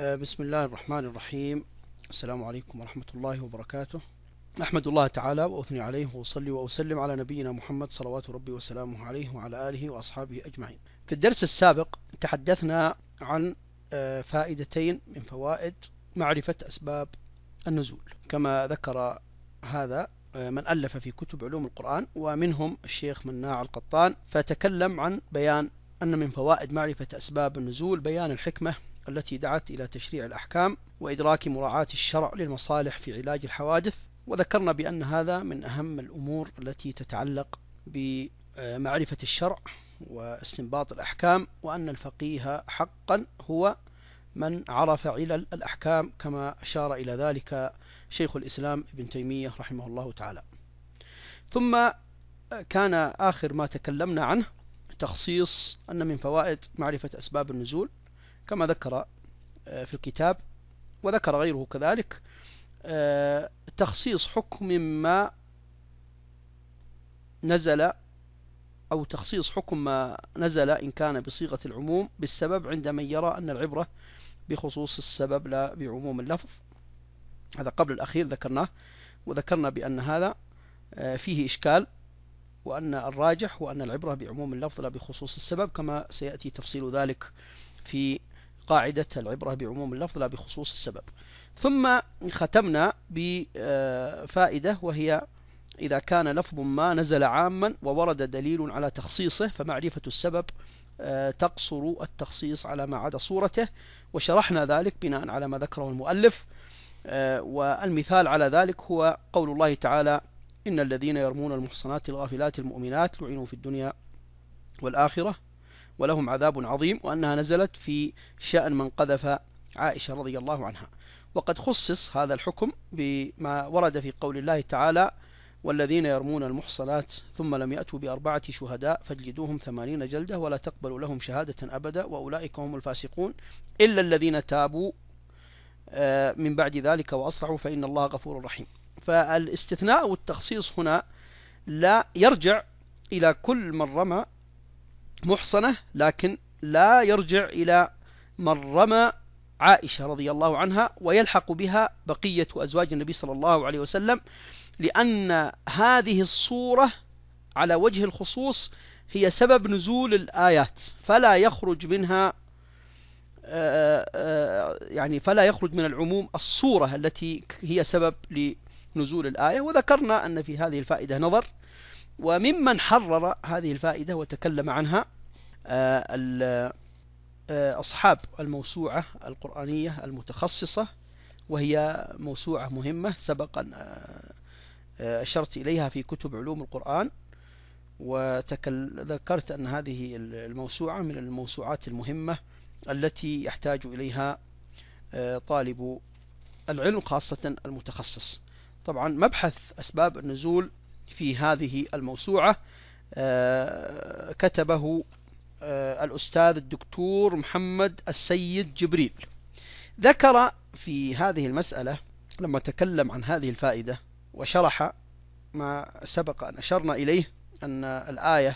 آه، بسم الله الرحمن الرحيم السلام عليكم ورحمة الله وبركاته أحمد الله تعالى وأثني عليه وأصلي وأسلم على نبينا محمد صلوات ربي وسلامه عليه وعلى آله وأصحابه أجمعين في الدرس السابق تحدثنا عن آه، فائدتين من فوائد معرفة أسباب النزول كما ذكر هذا آه، من ألف في كتب علوم القرآن ومنهم الشيخ مناع القطان فتكلم عن بيان أن من فوائد معرفة أسباب النزول بيان الحكمة التي دعت إلى تشريع الأحكام وإدراك مراعاة الشرع للمصالح في علاج الحوادث وذكرنا بأن هذا من أهم الأمور التي تتعلق بمعرفة الشرع واستنباط الأحكام وأن الفقيه حقا هو من عرف علل الأحكام كما أشار إلى ذلك شيخ الإسلام ابن تيمية رحمه الله تعالى ثم كان آخر ما تكلمنا عنه تخصيص أن من فوائد معرفة أسباب النزول كما ذكر آه، في الكتاب وذكر غيره كذلك آه، تخصيص حكم ما نزل أو تخصيص حكم ما نزل إن كان بصيغة العموم بالسبب عند من يرى أن العبرة بخصوص السبب لا بعموم اللفظ هذا قبل الأخير ذكرناه وذكرنا بأن هذا آه، فيه إشكال وأن الراجح وأن العبرة بعموم اللفظ لا بخصوص السبب كما سيأتي تفصيل ذلك في قاعدة العبرة بعموم اللفظ لا بخصوص السبب ثم ختمنا بفائدة وهي إذا كان لفظ ما نزل عاما وورد دليل على تخصيصه فمعرفة السبب آه، تقصر التخصيص على ما عدا صورته وشرحنا ذلك بناء على ما ذكره المؤلف آه، والمثال على ذلك هو قول الله تعالى إن الذين يرمون المحصنات الغافلات المؤمنات لعنوا في الدنيا والآخرة ولهم عذاب عظيم وأنها نزلت في شأن من قذف عائشة رضي الله عنها وقد خصص هذا الحكم بما ورد في قول الله تعالى والذين يرمون المحصنات ثم لم يأتوا بأربعة شهداء فاجلدوهم ثمانين جلدة ولا تقبلوا لهم شهادة أبدا وأولئك هم الفاسقون إلا الذين تابوا آه، من بعد ذلك وأصلحوا فإن الله غفور رحيم فالاستثناء والتخصيص هنا لا يرجع إلى كل من رمى محصنة لكن لا يرجع إلى من رمى عائشة رضي الله عنها ويلحق بها بقية أزواج النبي صلى الله عليه وسلم لأن هذه الصورة على وجه الخصوص هي سبب نزول الآيات فلا يخرج منها آه، آه، يعني فلا يخرج من العموم الصورة التي هي سبب لنزول الآية وذكرنا أن في هذه الفائدة نظر وممن حرر هذه الفائدة وتكلم عنها آه، آه، أصحاب الموسوعة القرآنية المتخصصة وهي موسوعة مهمة سبق أن آه، أشرت إليها في كتب علوم القرآن وذكرت أن هذه الموسوعة من الموسوعات المهمة التي يحتاج إليها طالب العلم خاصة المتخصص طبعا مبحث أسباب النزول في هذه الموسوعة آه، كتبه آه، الأستاذ الدكتور محمد السيد جبريل ذكر في هذه المسألة لما تكلم عن هذه الفائدة وشرح ما سبق أن أشرنا إليه أن الآية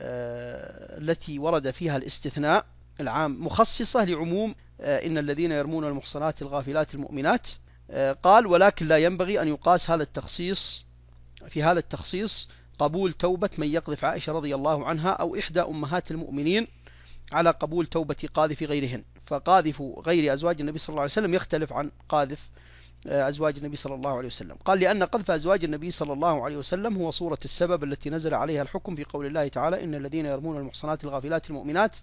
آه، التي ورد فيها الاستثناء العام مخصصة لعموم إن الذين يرمون المحصنات الغافلات المؤمنات قال ولكن لا ينبغي أن يقاس هذا التخصيص في هذا التخصيص قبول توبة من يقذف عائشة رضي الله عنها أو إحدى أمهات المؤمنين على قبول توبة قاذف غيرهن فقاذف غير أزواج النبي صلى الله عليه وسلم يختلف عن قاذف آه، أزواج النبي صلى الله عليه وسلم قال لأن قذف أزواج النبي صلى الله عليه وسلم هو صورة السبب التي نزل عليها الحكم في قول الله تعالى إن الذين يرمون المحصنات الغافلات المؤمنات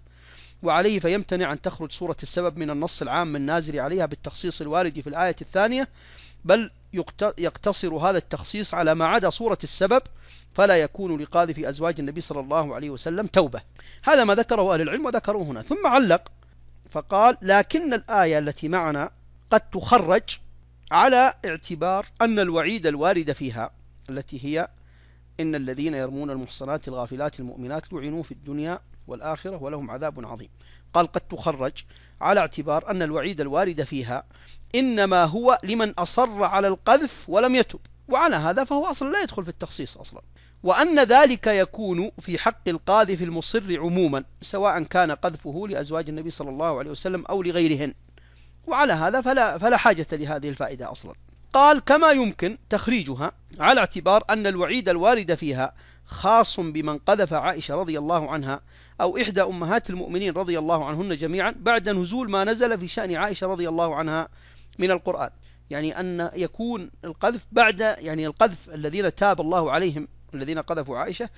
وعليه فيمتنع أن تخرج صورة السبب من النص العام النازل عليها بالتخصيص الوارد في الآية الثانية بل يقتصر هذا التخصيص على ما عدا صورة السبب فلا يكون لقاذف أزواج النبي صلى الله عليه وسلم توبة هذا ما ذكره أهل العلم وذكروه هنا ثم علق فقال لكن الآية التي معنا قد تخرج على اعتبار أن الوعيد الوارد فيها التي هي إن الذين يرمون المحصنات الغافلات المؤمنات لعنوا في الدنيا والآخرة ولهم عذاب عظيم قال قد تخرج على اعتبار أن الوعيد الوارد فيها إنما هو لمن أصر على القذف ولم يتب وعلى هذا فهو أصلا لا يدخل في التخصيص أصلا وأن ذلك يكون في حق القاذف المصر عموما سواء كان قذفه لأزواج النبي صلى الله عليه وسلم أو لغيرهن وعلى هذا فلا, فلا حاجة لهذه الفائدة أصلا قال كما يمكن تخريجها على اعتبار أن الوعيد الوارد فيها خاص بمن قذف عائشة رضي الله عنها أو إحدى أمهات المؤمنين رضي الله عنهن جميعا بعد نزول ما نزل في شأن عائشة رضي الله عنها من القرآن يعني أن يكون القذف بعد يعني القذف الذين تاب الله عليهم الذين قذفوا عائشة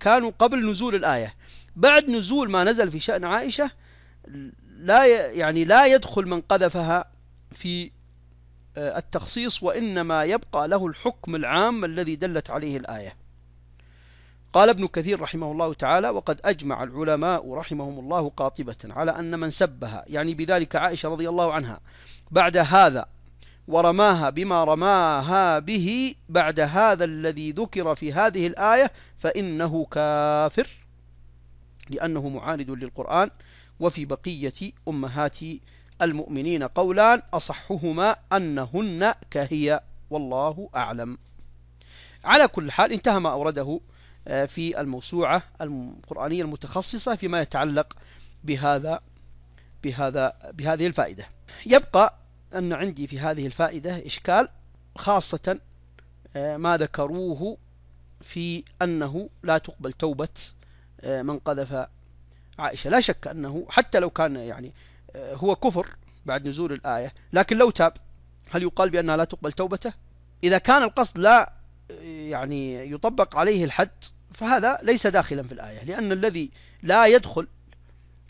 كانوا قبل نزول الآية بعد نزول ما نزل في شأن عائشة لا يعني لا يدخل من قذفها في آه، التخصيص وإنما يبقى له الحكم العام الذي دلت عليه الآية قال ابن كثير رحمه الله تعالى وقد أجمع العلماء رحمهم الله قاطبة على أن من سبها يعني بذلك عائشة رضي الله عنها بعد هذا ورماها بما رماها به بعد هذا الذي ذكر في هذه الآية فإنه كافر لأنه معاند للقرآن وفي بقية أمهات المؤمنين قولان أصحهما أنهن كهي والله أعلم على كل حال انتهى ما أورده آه، في الموسوعة القرآنية المتخصصة فيما يتعلق بهذا بهذا بهذه الفائدة يبقى أن عندي في هذه الفائدة إشكال خاصة آه، ما ذكروه في أنه لا تقبل توبة آه، من قذف عائشة لا شك أنه حتى لو كان يعني هو كفر بعد نزول الآية لكن لو تاب هل يقال بأنها لا تقبل توبته إذا كان القصد لا يعني يطبق عليه الحد فهذا ليس داخلا في الآية لأن الذي لا يدخل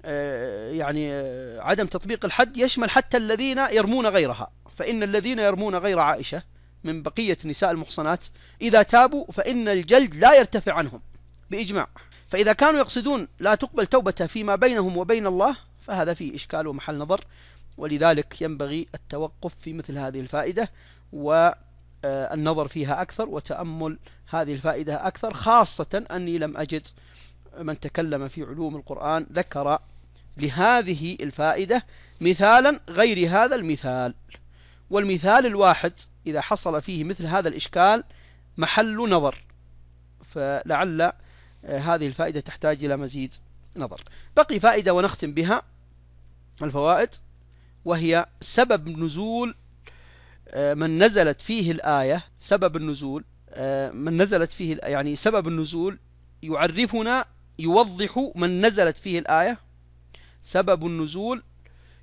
آه، يعني آه، عدم تطبيق الحد يشمل حتى الذين يرمون غيرها فإن الذين يرمون غير عائشة من بقية نساء المحصنات إذا تابوا فإن الجلد لا يرتفع عنهم بإجماع فإذا كانوا يقصدون لا تقبل توبته فيما بينهم وبين الله فهذا فيه إشكال ومحل نظر ولذلك ينبغي التوقف في مثل هذه الفائدة والنظر آه، فيها أكثر وتأمل هذه الفائدة أكثر خاصة أني لم أجد من تكلم في علوم القرآن ذكر لهذه الفائدة مثالا غير هذا المثال والمثال الواحد إذا حصل فيه مثل هذا الإشكال محل نظر فلعل آه، هذه الفائدة تحتاج إلى مزيد نظر بقي فائدة ونختم بها الفوائد وهي سبب نزول آه، من نزلت فيه الآية سبب النزول آه، من نزلت فيه يعني سبب النزول يعرفنا يوضح من نزلت فيه الآية سبب النزول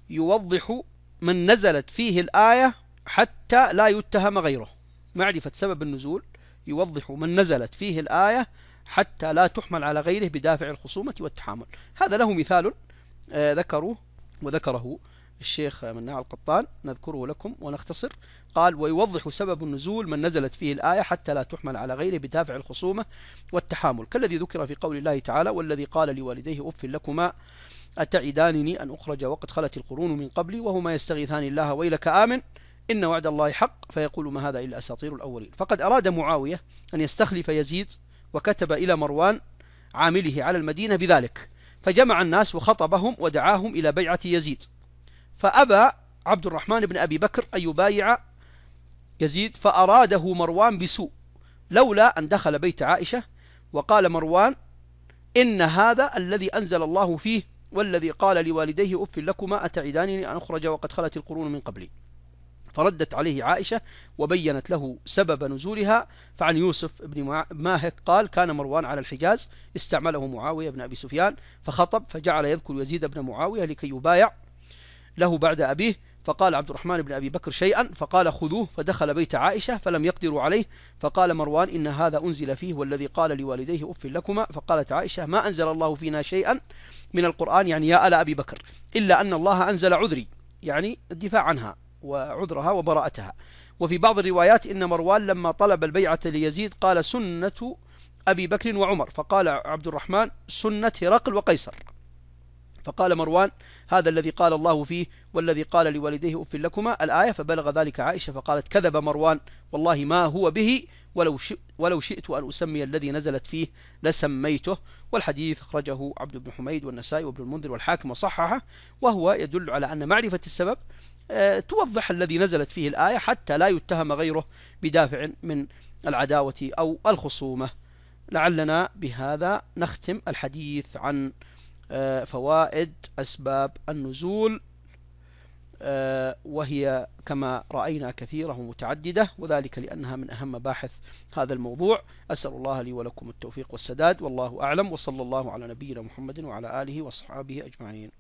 يوضح من نزلت فيه الآية حتى لا يتهم غيره معرفة سبب النزول يوضح من نزلت فيه الآية حتى لا تحمل على غيره بدافع الخصومة والتحامل هذا له مثال آه، ذكروه وذكره الشيخ مناع القطان نذكره لكم ونختصر قال ويوضح سبب النزول من نزلت فيه الآية حتى لا تحمل على غيره بدافع الخصومة والتحامل كالذي ذكر في قول الله تعالى والذي قال لوالديه أف لكما أتعدانني أن أخرج وقد خلت القرون من قبلي وهما يستغيثان الله ويلك آمن إن وعد الله حق فيقول ما هذا إلا أساطير الأولين فقد أراد معاوية أن يستخلف يزيد وكتب إلى مروان عامله على المدينة بذلك فجمع الناس وخطبهم ودعاهم إلى بيعة يزيد فأبى عبد الرحمن بن أبي بكر أن يبايع يزيد فأراده مروان بسوء لولا أن دخل بيت عائشة وقال مروان إن هذا الذي أنزل الله فيه والذي قال لوالديه أف لكما أتعدانني أن أخرج وقد خلت القرون من قبلي فردت عليه عائشة وبينت له سبب نزولها فعن يوسف بن ماهك قال كان مروان على الحجاز استعمله معاوية بن أبي سفيان فخطب فجعل يذكر يزيد بن معاوية لكي يبايع له بعد أبيه فقال عبد الرحمن بن أبي بكر شيئا فقال خذوه فدخل بيت عائشة فلم يقدروا عليه فقال مروان إن هذا أنزل فيه والذي قال لوالديه أف لكما فقالت عائشة ما أنزل الله فينا شيئا من القرآن يعني يا آل أبي بكر إلا أن الله أنزل عذري يعني الدفاع عنها وعذرها وبراءتها وفي بعض الروايات إن مروان لما طلب البيعة ليزيد قال سنة أبي بكر وعمر فقال عبد الرحمن سنة هرقل وقيصر فقال مروان هذا الذي قال الله فيه والذي قال لوالديه أف لكما الآية فبلغ ذلك عائشة فقالت كذب مروان والله ما هو به ولو, ولو شئت أن أسمي الذي نزلت فيه لسميته والحديث أخرجه عبد بن حميد والنسائي وابن المنذر والحاكم وصححه وهو يدل على أن معرفة السبب آه، توضح الذي نزلت فيه الآية حتى لا يتهم غيره بدافع من العداوة أو الخصومة لعلنا بهذا نختم الحديث عن آه، فوائد أسباب النزول آه، وهي كما رأينا كثيرة ومتعددة وذلك لأنها من أهم مباحث هذا الموضوع أسأل الله لي ولكم التوفيق والسداد والله أعلم وصلى الله على نبينا محمد وعلى آله وصحابه أجمعين